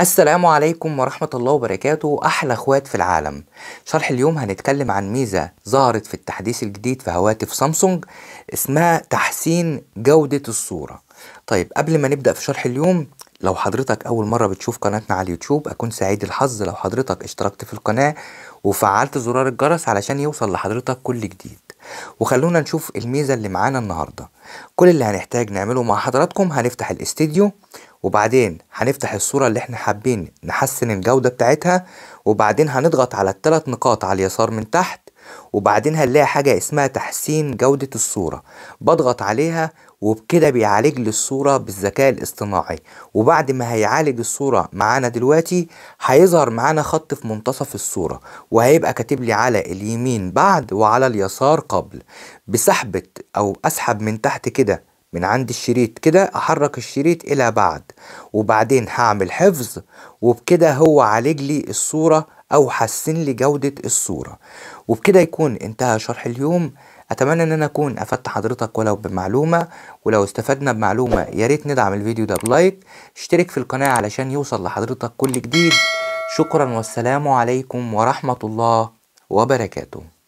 السلام عليكم ورحمة الله وبركاته أحلى أخوات في العالم شرح اليوم هنتكلم عن ميزة ظهرت في التحديث الجديد في هواتف سامسونج اسمها تحسين جودة الصورة طيب قبل ما نبدأ في شرح اليوم لو حضرتك أول مرة بتشوف قناتنا على اليوتيوب أكون سعيد الحظ لو حضرتك اشتركت في القناة وفعلت زرار الجرس علشان يوصل لحضرتك كل جديد وخلونا نشوف الميزة اللي معانا النهاردة كل اللي هنحتاج نعمله مع حضراتكم هنفتح الاستديو وبعدين هنفتح الصورة اللي احنا حابين نحسن الجودة بتاعتها وبعدين هنضغط على الثلاث نقاط على اليسار من تحت وبعدين هنلاقي حاجة اسمها تحسين جودة الصورة بضغط عليها وبكده بيعالج للصورة الصورة بالذكاء الاصطناعي وبعد ما هيعالج الصورة معانا دلوقتي هيظهر معانا خط في منتصف الصورة وهيبقى كاتب لي على اليمين بعد وعلى اليسار قبل بسحبة او اسحب من تحت كده من عند الشريط كده احرك الشريط الى بعد وبعدين هعمل حفظ وبكده هو عالج لي الصورة او حسن لي جودة الصورة وبكده يكون انتهى شرح اليوم اتمنى ان انا اكون افدت حضرتك ولو بمعلومة ولو استفدنا بمعلومة يا ريت ندعم الفيديو ده بلايك اشترك في القناة علشان يوصل لحضرتك كل جديد شكرا والسلام عليكم ورحمة الله وبركاته